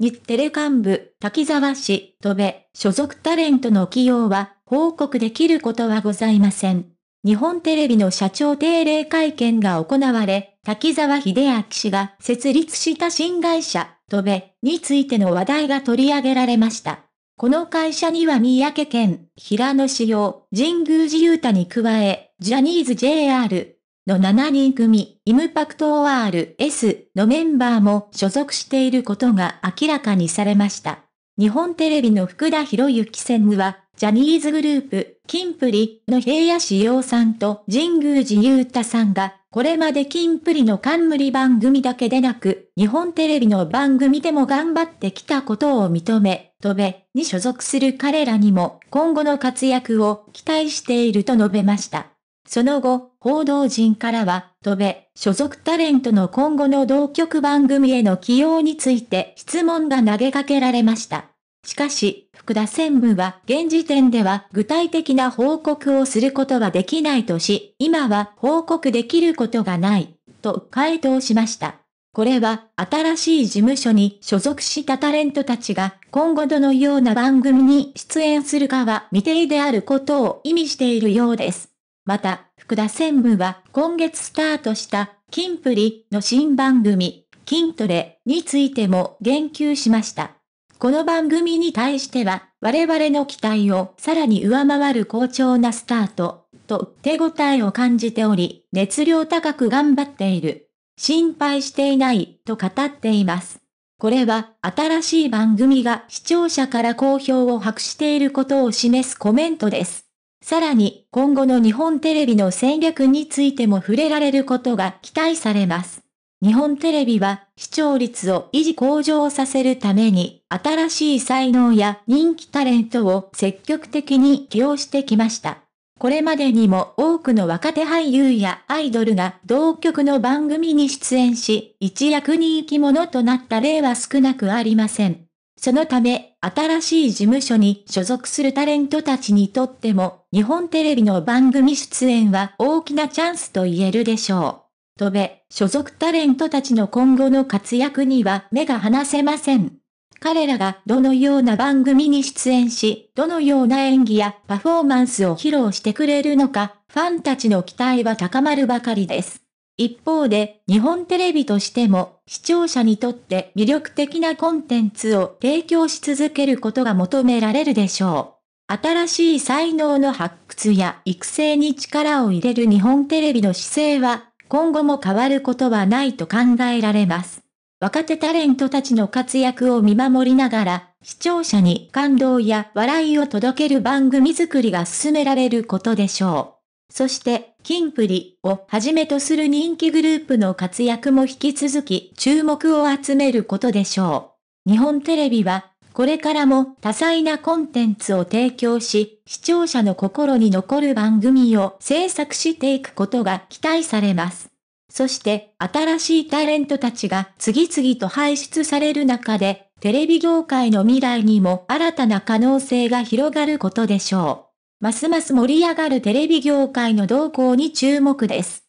日テレ幹部、滝沢氏、戸部、所属タレントの起用は、報告できることはございません。日本テレビの社長定例会見が行われ、滝沢秀明氏が設立した新会社、戸部についての話題が取り上げられました。この会社には三宅県、平野市用、神宮寺雄太に加え、ジャニーズ JR、の7人組、イムパクト o r ール S のメンバーも所属していることが明らかにされました。日本テレビの福田博之専務は、ジャニーズグループ、キンプリの平野志陽さんと神宮寺勇太さんが、これまでキンプリの冠番組だけでなく、日本テレビの番組でも頑張ってきたことを認め、戸べに所属する彼らにも今後の活躍を期待していると述べました。その後、報道陣からは、戸部、所属タレントの今後の同局番組への起用について質問が投げかけられました。しかし、福田専務は現時点では具体的な報告をすることはできないとし、今は報告できることがない、と回答しました。これは新しい事務所に所属したタレントたちが今後どのような番組に出演するかは未定であることを意味しているようです。また、福田専務は今月スタートした金プリの新番組、筋トレについても言及しました。この番組に対しては、我々の期待をさらに上回る好調なスタート、と手応えを感じており、熱量高く頑張っている。心配していない、と語っています。これは、新しい番組が視聴者から好評を博していることを示すコメントです。さらに、今後の日本テレビの戦略についても触れられることが期待されます。日本テレビは視聴率を維持向上させるために新しい才能や人気タレントを積極的に起用してきました。これまでにも多くの若手俳優やアイドルが同局の番組に出演し、一躍人気者となった例は少なくありません。そのため新しい事務所に所属するタレントたちにとっても、日本テレビの番組出演は大きなチャンスと言えるでしょう。とべ、所属タレントたちの今後の活躍には目が離せません。彼らがどのような番組に出演し、どのような演技やパフォーマンスを披露してくれるのか、ファンたちの期待は高まるばかりです。一方で日本テレビとしても視聴者にとって魅力的なコンテンツを提供し続けることが求められるでしょう。新しい才能の発掘や育成に力を入れる日本テレビの姿勢は今後も変わることはないと考えられます。若手タレントたちの活躍を見守りながら、視聴者に感動や笑いを届ける番組作りが進められることでしょう。そして、キンプリをはじめとする人気グループの活躍も引き続き注目を集めることでしょう。日本テレビは、これからも多彩なコンテンツを提供し、視聴者の心に残る番組を制作していくことが期待されます。そして、新しいタレントたちが次々と輩出される中で、テレビ業界の未来にも新たな可能性が広がることでしょう。ますます盛り上がるテレビ業界の動向に注目です。